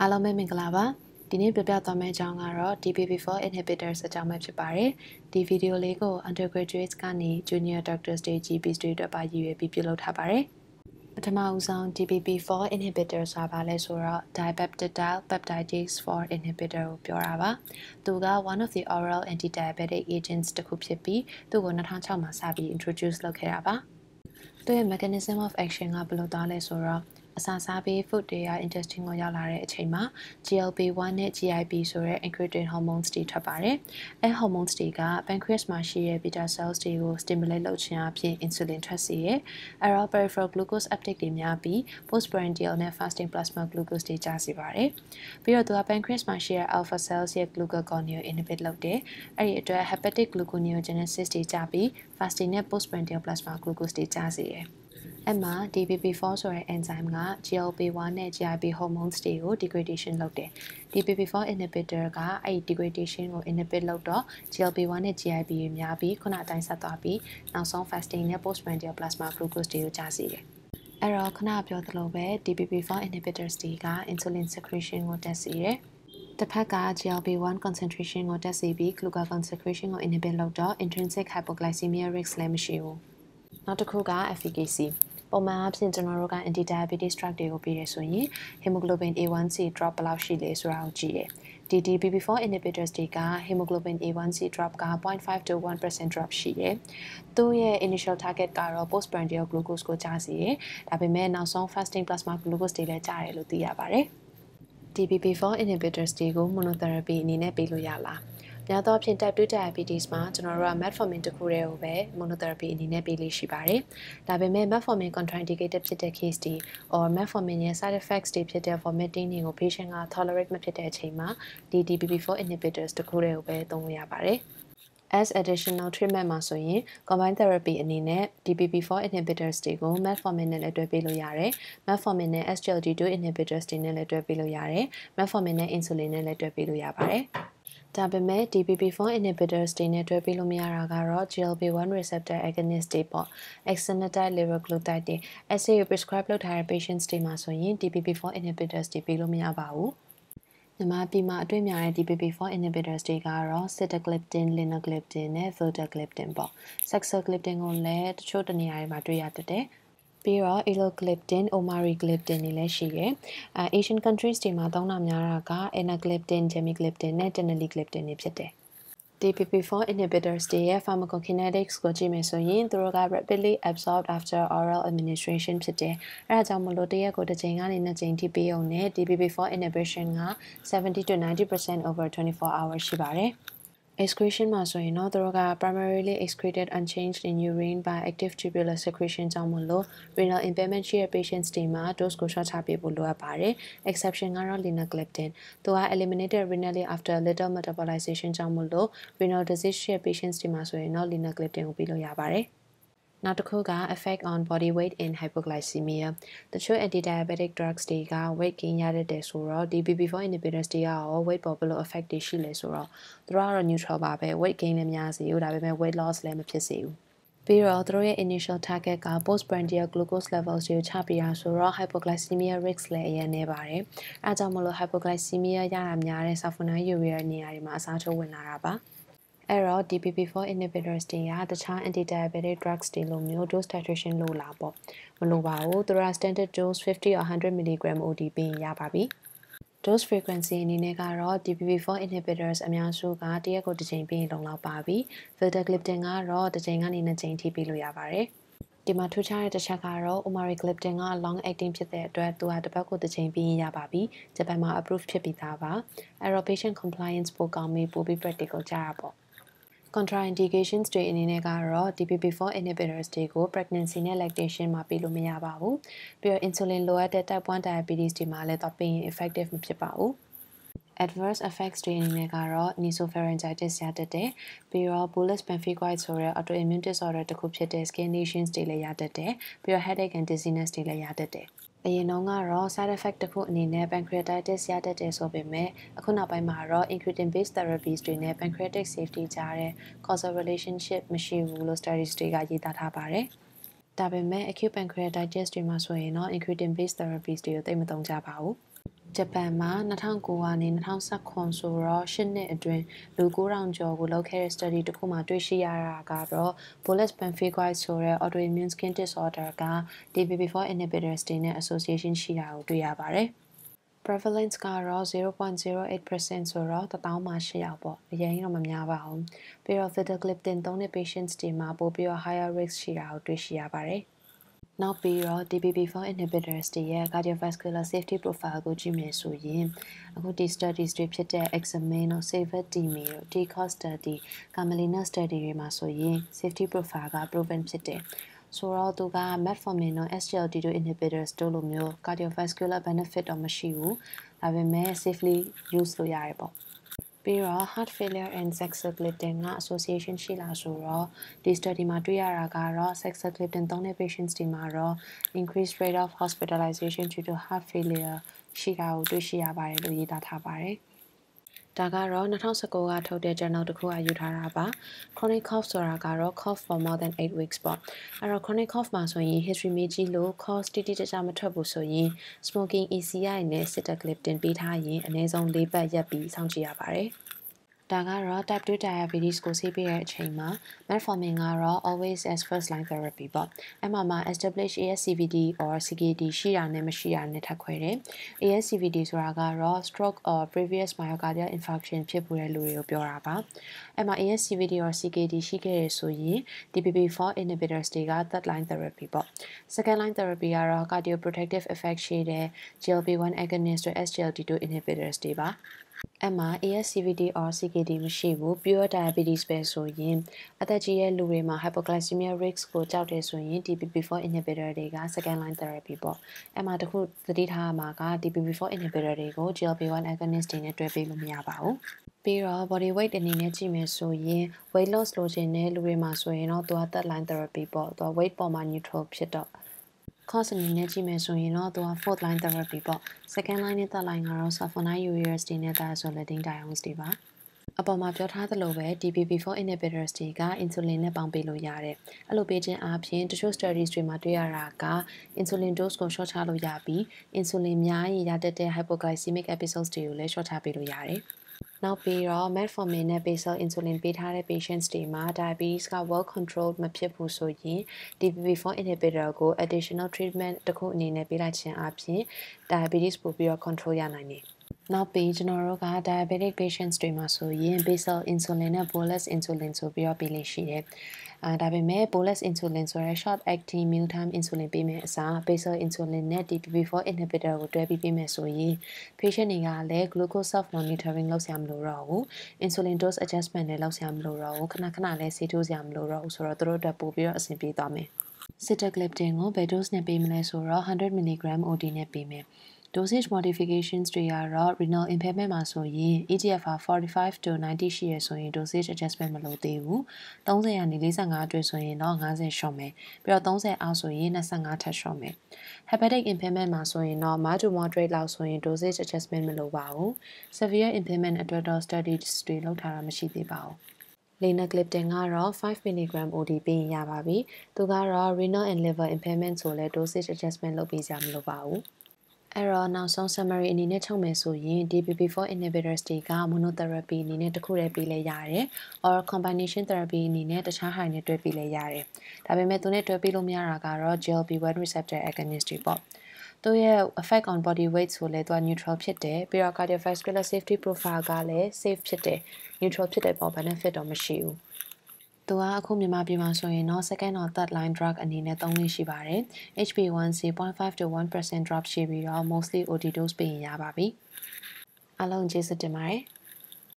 အားလုံးပဲမင်္ဂလာပါဒီနေ့ပြပြသွားမယ့်အကြောင်းကတော့ DPP4 inhibitors အကြောင်းပဲဖြစ်ပါတယ်ဒီဗီဒီယိုလေးကို undergraduates ကနေ junior doctors တွေ GPs တွေအတွက်ပါရည်ရွယ်ပြီးပြုလုပ်ထားပါတယ်ပထမဦးဆုံး DPP4 inhibitor ဆိုတာဘာလဲဆိုတော့ dipeptidyl peptidase 4 inhibitor ကိုပြောတာပါသူက one of the oral antidiabetic agents တစ်ခုဖြစ်ပြီးသူ့ကို2006မှာစပြီး introduce လုပ်ခဲ့တာပါသူရဲ့ mechanism of action ကဘယ်လိုသွားလဲဆိုတော့အစာစားပေး food တွေရ intestine ကိုရောက်လာတဲ့အချိန်မှာ GLP-1 နဲ့ GIP ဆိုတဲ့ incretin hormones တွေထွက်ပါတယ်။အဲ hormones တွေက pancreas မှာရှိတဲ့ beta cells တွေကို stimulate လုပ်ခြင်းအပြင် insulin ထွက်စေရဲ့။ error peripheral glucose uptake တွေများပြီး postprandial နဲ့ fasting plasma glucose တွေကျစေပါတယ်။ပြီးတော့သူက pancreas မှာရှိတဲ့ alpha cells ရဲ့ glucagon ကို inhibit လုပ်တယ်။အဲဒီအတွက် hepatic gluconeogenesis တွေကျပြီး fasting နဲ့ postprandial plasma glucose တွေကျစေရဲ့။အဲ့မှာ DPP4 ဆိုတဲ့ enzyme က GLP1 နဲ့ GIP hormones တွေကို degradation လုပ်တယ်။ DPP4 inhibitor ကအဲ့ degradation ကို inhibit လုပ်တော့ GLP1 နဲ့ GIP တွေများပြီးခုနအတိုင်းဆက်သွားပြီးနောက်ဆုံး fasting နဲ့ postprandial plasma glucose တွေကိုကျစေတယ်။အဲ့တော့ခုနပြောသလိုပဲ DPP4 inhibitors တွေက insulin secretion ကိုတက်စေတယ်။တစ်ဖက်က GLP-1 concentration ကိုတက်စေပြီး glucagon concentration ကို inhibit လုပ်တော့ intrinsic hypoglycemia risk လည်းမရှိဘူး။နောက်တစ်ခုက efficacy ပုံမှန်အားဖြင့်ကျွန်တော်တို့က anti diabetes drug တွေကိုပေးရဆိုရင် hemoglobin A1c drop ဘယ်လောက်ရှိလဲဆိုတာကိုကြည့်တယ်။ဒီ DPP4 inhibitors တွေက hemoglobin A1c drop က0.5 to 1% drop ရှိတယ်။သူ့ရဲ့ initial target ကတော့ postprandial glucose ကိုကျစေတယ်။ဒါပေမဲ့နောက်ဆုံး fasting plasma glucose တွေလည်းကျတယ်လို့သိရပါတယ်။ DPP4 inhibitors တွေကို monotherapy အနေနဲ့ပေးလို့ရလား။များသောအားဖြင့် type 2 diabetes မှာကျွန်တော်တို့က metformin တစ်ခုတည်းကိုပဲ monotherapy အနေနဲ့ပေးလို့ရှိပါတယ်။ဒါပေမဲ့ metformin contraindicated ဖြစ်တဲ့ case တွေ or metformin ရဲ့ side effects တွေဖြစ်တဲ့ vomiting တွေကို patient က tolerate မဖြစ်တဲ့အချိန်မှာဒီ DPP4 inhibitors တစ်ခုတည်းကိုပဲသုံးလို့ရပါတယ်။ as additional treatment မှာဆိုရင် combined therapy အနေနဲ့ DPP4 inhibitors တွေကို metformin နဲ့လည်းတွဲပေးလို့ရတယ်။ metformin နဲ့ SGLT2 inhibitors တွေနဲ့လည်းတွဲပေးလို့ရတယ်။ metformin နဲ့ insulin နဲ့လည်းတွဲပေးလို့ရပါတယ်။ဒါပေမဲ့ DPP4 inhibitors တွေနဲ့တွဲပြီးလို့မရတာကတော့ GLP1 receptor agonist တွေပေါ့ exenatide liraglutide တွေ SAO prescribe လုပ်ထားတဲ့ patients တွေမှာဆိုရင် DPP4 inhibitors တွေပြီးလို့မရပါဘူးမြန်မာပြည်မှာအတွေ့များတဲ့ DPP4 inhibitors တွေကတော့ sitagliptin, linagliptin နဲ့ vildagliptin ပေါ့ saxagliptin ကိုလည်းတချို့တနေရာတွေမှာတွေ့ရတတ်တယ်။ပြီးတော့ Elo Clifton, Omari Clifton တွေလည်းရှိရယ်။ Asian countries တွေမှာသုံးတာများတာက Anna Clifton, Jamie Clifton နဲ့ Tenali Clifton တွေဖြစ်တယ်။ DPP-4 inhibitors တွေရဲ့ pharmacokinetics ကိုကြည့်မယ်ဆိုရင်သူတို့က rapidly absorbed after oral administration ဖြစ်တယ်။အဲဒါကြောင့်မလို့တရက်ကိုတစ်ချိန်ကနေနှစ်ချိန်ထိပေးုံနဲ့ DPP-4 inhibition က70 to 90% over 24 hours ရှိပါတယ်။ Excretion မှာဆိုရင်တော့သူတို့က primarily excreted unchanged in urine by active tubular secretion ကြောင့်မလို့ renal impairment ရှိတဲ့ patients တွေမှာ dose ကို short ချပေးဖို့လိုအပ်ပါတယ်။ exception ကတော့ linacliptin ။သူက eliminated renally after little metabolization ကြောင့်မလို့ renal disease ရှိတဲ့ patients တွေမှာဆိုရင်တော့ linacliptin ကိုပေးလို့ရပါတယ်။နောက်တစ်ခုက effect on body weight in hypoglycemia တချို့ antidiabetic drugs တွေက weight gain ရတတ်တယ်ဆိုတော့ဒီ BP4 inhibitors တွေကရော weight ပေါ်ဘယ်လို effect တွေရှိလဲဆိုတော့သူတို့ကတော့ neutral ပါပဲ weight gain လည်းများစေဘူးဒါပေမဲ့ weight loss လည်းမဖြစ်စေဘူးပြီးတော့သူတို့ရဲ့ initial target က postprandial glucose levels ကိုချပြတာဆိုတော့ hypoglycemia risk လည်းအရင်နေပါတယ်။အဲဒါကြောင့်မလို့ hypoglycemia ရတာများတဲ့ sulfonylurea နေရာတွေမှာအစားထိုးဝင်လာတာပါ။အဲ့တော့ DPP4 inhibitors တွေကတခြား anti-diabetic drugs တွေလိုမျိုး dose titration လို့လားပေါ့မလိုပါဘူးသူတို့က standard dose 50 or 100 mg OD ပေးရပါပြီ dose frequency အနေနဲ့ကတော့ DPP4 inhibitors အများစုကတရက်ကိုတစ်ကြိမ်ပေးရင်လုံလောက်ပါပြီ Vildagliptin ကတော့တစ်ကြိမ်ကနေနှစ်ကြိမ်ထိပေးလို့ရပါတယ်ဒီမှာထူးခြားတဲ့တစ်ချက်ကတော့ Omarigliptin က long acting ဖြစ်တဲ့အတွက်သူကတစ်ပတ်ကိုတစ်ချိန်ပြီးရပါပြီ။ဂျပန်မှာ approve ဖြစ်ပြီးသားပါ။အဲ့တော့ patient compliance ပိုကောင်းပြီးပိုပြီး practical ကြရပါပေါ့။ contraindications တွေအနေနဲ့ကတော့ DPP4 inhibitors တွေကို pregnancy နဲ့ lactation မှာပေးလို့မရပါဘူး။ပြီးတော့ insulin လိုအပ်တဲ့ type 1 diabetes တွေမှာလည်းတော့ပေးရင် effective မဖြစ်ပါဘူး။ adverse effects တွေအနေနဲ့ကတော့ nasopharyngitis ရတတ်တယ်။ပြီးတော့ bullous pemphigoid ဆိုတဲ့ autoimmune disorder တစ်ခုဖြစ်တဲ့ skin lesions တွေလည်းရတတ်တယ်။ပြီးတော့ headache and dizziness တွေလည်းရတတ်တယ်။အရင်တော့ကတော့ side effect တစ်ခုအနေနဲ့ pancreatitis ရတတ်တယ်ဆိုပေမဲ့အခုနောက်ပိုင်းမှာတော့ incretin based therapies တွေနဲ့ pancreatic safety ကြားတဲ့ causal relationship မရှိဘူးလို့ studies တွေကយေတာထားပါတယ်။ဒါပေမဲ့ acute pancreatitis တွေမှာဆိုရင်တော့ incretin based therapies တွေကိုသိမသုံးကြပါဘူး။ဂျပန်မှာ2009ကနေ2019ဆိုတော့၈နှစ်အတွင်းလူ9000ကျော်ကိုလောက်ခဲ့တဲ့ study တစ်ခုမှာတွေ့ရှိရတာကတော့ bullous pemphigoid ဆိုတဲ့ autoimmune skin disorder က DPP4 inhibitors တွေနဲ့ association ရှိတာကိုတွေ့ရပါတယ် prevalence ကတော့0.08%ဆိုတော့တပေါင်းမှာရှိအောင်ပေါ့အရင်တော့မများပါဘူးပြီးတော့ sitagliptin သုံးတဲ့ patients တွေမှာပိုပြီးတော့ higher risk ရှိတာကိုတွေ့ရှိရပါတယ်နောက်ပြီးတော့ DPP-4 inhibitors တွေရဲ့ cardiovascular safety profile ကိုကြည့်မယ်ဆိုရင်အခုဒီ studies တွေဖြစ်တဲ့ examen တို့ savectomy တို့ decox study, camelina study တွေမှာဆိုရင် safety profile က proven ဖြစ်တယ်ဆိုတော့သူက metformin တို့ SGLT2 inhibitors တို့လိုမျိုး cardiovascular benefit တော့မရှိဘူးဒါပေမဲ့ safely use လုပ်ရတယ်ပေါ့ပြီးတော့ heart failure and saxagliptin က association ရှိလားဆိုတော့ဒီ study မှာတွေ့ရတာကတော့ saxagliptin သုံးတဲ့ patients တွေမှာတော့ increased rate of hospitalization due to heart failure ရှိတာကိုတွေ့ရှိရပါတယ်လို့ရေးသားထားပါတယ်။ဒါကတော့2019ကထုတ်တဲ့ journal တစ်ခုကယူထားတာပါ chronic cough ဆိုတာကတော့ cough for more than 8 weeks ပေါ့အဲ့တော့ chronic cough မှာဆိုရင် history မေးကြည့်လို့ cause တိတိကျကျမထွက်ဘူးဆိုရင် smoking ECI နဲ့ sitagliptin ပေးထားရင်အနည်းဆုံး၄ပတ်ရပ်ပြီးစောင့်ကြည့်ရပါတယ်ဒါကတော့ type 2 diabetes ကိုဆေးပေးတဲ့အချိန်မှာ metformin ကတော့ always as first line therapy ပေါ့အဲ့မှာမှာ establish ASCVD or CKD ရှိတာနဲ့မရှိတာနဲ့ထပ်ခွဲတယ် ASCVD ဆိုတာကတော့ stroke or previous myocardial infarction ဖြစ်ပူတဲ့လူတွေကိုပြောတာပါအဲ့မှာ ASCVD or CKD ရှိခဲ့ရဆိုရင် DPP4 inhibitors တွေက third line therapy ပေါ့ second line therapy ကတော့ cardioprotective effect ရှိတဲ့ GLP-1 agonist တွေ SGLT2 inhibitors တွေပါအဲ့မှာ ASCVD or CKD မရှိဘူး pure diabetes ပဲဆိုရင်အသက်ကြီးတဲ့လူတွေမှာ hypoglycemia risk ကိုကြောက်တယ်ဆိုရင် DPP4 inhibitor တွေက second line therapy ပေါ့အဲ့မှာတခုသတိထားရမှာက DPP4 inhibitor တွေကို GLP-1 agonist တွေနဲ့တွဲပေးလို့မရပါဘူးပြီးတော့ body weight အနေနဲ့ကြည့်မယ်ဆိုရင် weight loss လိုချင်တဲ့လူတွေမှာဆိုရင်တော့သူက third line therapy ပေါ့သူက weight ပေါ်မှာ neutral ဖြစ်တော့ cost အနေနဲ့ကြည့်မယ်ဆိုရင်တော့သူက fourth line therapy ပေါ့ second line နဲ့ third line ကတော့ sulfonide ureas တွေနဲ့ thiazolidine diones တွေပါအပေါ်မှာပြောထားသလိုပဲ DPP4 inhibitors တွေက insulin နဲ့ပေါင်းပေးလို့ရတယ်။အဲ့လိုပေးခြင်းအားဖြင့်တချို့ studies တွေမှာတွေ့ရတာက insulin dose ကို short ချလို့ရပြီး insulin များရင်ရတတ်တဲ့ hypoglycemic episodes တွေကိုလည်း short ချပေးလို့ရတယ်။နောက်ပြီးတော့ metformin နဲ့ basal insulin ပေးထားတဲ့ patients တွေမှာ diabetes က well controlled မဖြစ်ဘူးဆိုရင် DPP-4 inhibitor ကို additional treatment တစ်ခုအနေနဲ့ပေးလိုက်ခြင်းအပြင် diabetes ပိုပြီးတော့ control ရနိုင်တယ်နောက်ပြီးကျွန်တော်တို့က diabetic patients တွေမှာဆိုရင် basal insulin နဲ့ bolus insulin ဆိုပြီးတော့ပေးလေရှိတယ်။အာဒါပေမဲ့ bolus insulin ဆိုရဲ short acting mealtime insulin ပေးမယ်အစား basal insulin နဲ့ DPP4 inhibitor ကိုတွဲပြီးပေးမယ်ဆိုရင် patient တွေကလည်း glucose self monitoring လုပ်ဆရာမလိုတော့ဘူး။ insulin dose adjustment လည်းလုပ်ဆရာမလိုတော့ဘူး။ခဏခဏလည်းဆေးထိုးဆရာမလိုတော့ဘူးဆိုတော့သူတို့အတွက်ပို့ပြီးတော့အဆင်ပြေသွားမယ်။ sitagliptin ကို bed dose နဲ့ပေးမလဲဆိုတော့100 mg OD နဲ့ပေးမယ်။ dosage modifications တွေကတော့ renal impairment မှာဆိုရင် EGFR 45 to 90ရှိရဆိုရင် dosage adjustment မလုပ်သေးဘူး30ရာနေ45အတွက်ဆိုရင်တော့50ရှော့မယ်ပြီးတော့30အောက်ဆိုရင်25ထပ်ရှော့မယ် hepatic impairment မှာဆိုရင်တော့ mild to moderate လောက်ဆိုရင် dosage adjustment မလုပ်ပါဘူး severe impairment အတွက်တော့ studies တွေလုပ်ထားတာမရှိသေးပါဘူး။ Linagliptin ကတော့5 mg OD ပေးရင်ရပါပြီ။သူကတော့ renal and liver impairment ဆိုလဲ dosage adjustment လုပ်ပေးကြမလို့ပါဘူး။အဲ့တော့နောက်ဆုံး summary အနေနဲ့ချုပ်မယ်ဆိုရင် DPP4 inhibitors တွေက monotherapy အနေနဲ့တစ်ခုတည်းပြီးလဲရတယ်။ or combination therapy အနေနဲ့တခြားဟာနဲ့တွဲပြီးလဲရတယ်။ဒါပေမဲ့သူနဲ့တွဲပြီးလို့မရတာကတော့ GLP-1 receptor agonist ပေါ့။သူရဲ့ effect on body weight ဆိုလဲသူက neutral ဖြစ်တယ်။ပြီးတော့ cardiovascular safety profile ကလည်း safe ဖြစ်တယ်။ neutral ဖြစ်တယ်ပေါ့ benefit တော့မရှိဘူး။သူကအခုမြန်မာပြည်မှာဆိုရင်တော့ second or third line drug အနေနဲ့သုံးလို့ရှိပါတယ်။ HbA1c 0.5 to 1% drop ရှိပြီးတော့ mostly OD dose ပေးရင်ရပါပြီ။အားလုံးကျေးဇူးတင်ပါတယ်။